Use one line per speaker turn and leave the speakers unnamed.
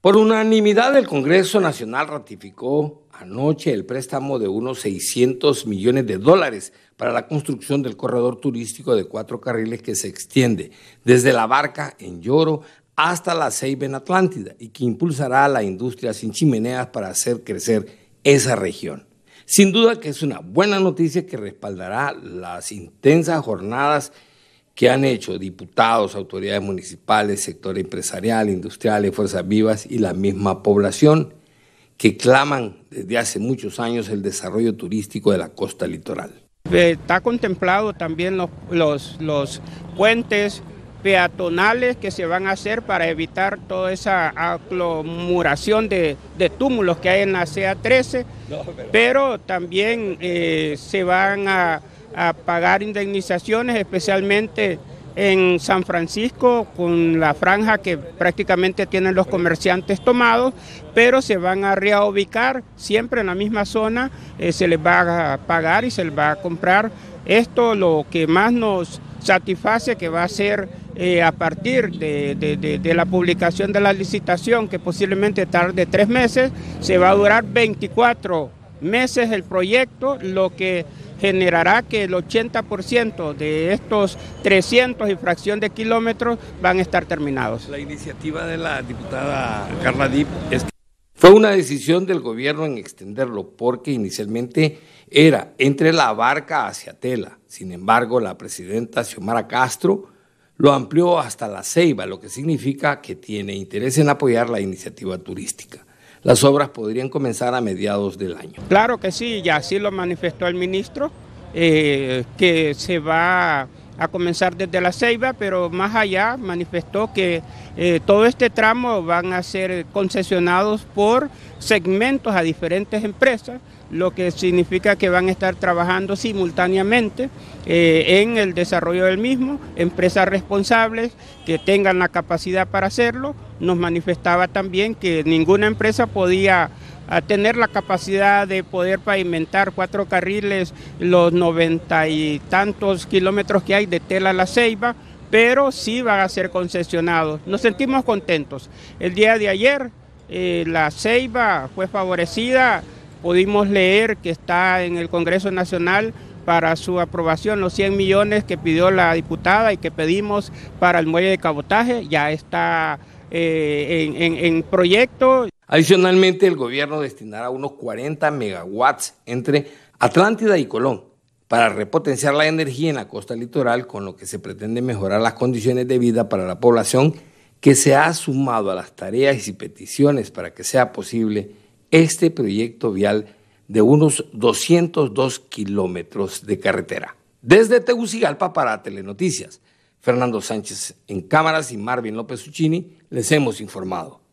Por unanimidad, el Congreso Nacional ratificó anoche el préstamo de unos 600 millones de dólares para la construcción del corredor turístico de cuatro carriles que se extiende desde la barca en Lloro hasta la Ceiba en Atlántida y que impulsará a la industria sin chimeneas para hacer crecer esa región. Sin duda que es una buena noticia que respaldará las intensas jornadas que han hecho diputados, autoridades municipales, sector empresarial, industriales, fuerzas vivas y la misma población que claman desde hace muchos años el desarrollo turístico de la costa litoral.
Está contemplado también los, los, puentes peatonales que se van a hacer para evitar toda esa aglomeración de, de túmulos que hay en la CA13, pero... también eh, se van a a pagar indemnizaciones, especialmente en San Francisco, con la franja que prácticamente tienen los comerciantes tomados, pero se van a reubicar siempre en la misma zona, eh, se les va a pagar y se les va a comprar. Esto lo que más nos satisface que va a ser eh, a partir de, de, la publicación de la licitación, que posiblemente tarde tres meses, se va a durar 24 meses el proyecto, lo que generará que el 80% de estos 300 y fracción de kilómetros van a estar terminados. La
iniciativa de la diputada Carla Dip Fue una decisión del gobierno en extenderlo porque inicialmente era entre la barca hacia Tela. Sin embargo, la presidenta Xiomara Castro lo amplió hasta la Ceiba, lo que significa que tiene interés en apoyar la iniciativa turística las obras podrían comenzar a mediados del año.
Claro que sí, ya así lo manifestó el ministro, eh, que se va a comenzar desde la Ceiba, pero más allá manifestó que eh, todo este tramo van a ser concesionados por segmentos a diferentes empresas, lo que significa que van a estar trabajando simultáneamente eh, en el desarrollo del mismo, empresas responsables que tengan la capacidad para hacerlo, nos manifestaba también que ninguna empresa podía ah, tener la capacidad de poder pavimentar cuatro carriles los noventa y tantos kilómetros que hay de Tela a La Ceiba, pero sí van a ser concesionados. Nos sentimos contentos. El día de ayer eh, La Ceiba fue favorecida, pudimos leer que está en el Congreso Nacional para su aprobación los 100 millones que pidió la diputada y que pedimos para el muelle de cabotaje, ya está eh, en,
Adicionalmente, el gobierno destinará unos 40 megawatts entre Atlántida y Colón para repotenciar la energía en la costa litoral, con lo que se pretende mejorar las condiciones de vida para la población que se ha sumado a las tareas y peticiones para que sea posible este proyecto vial de unos 202 kilómetros de carretera. Desde Tegucigalpa para Telenoticias. Fernando Sánchez en cámaras y Marvin López Uccini, les hemos informado.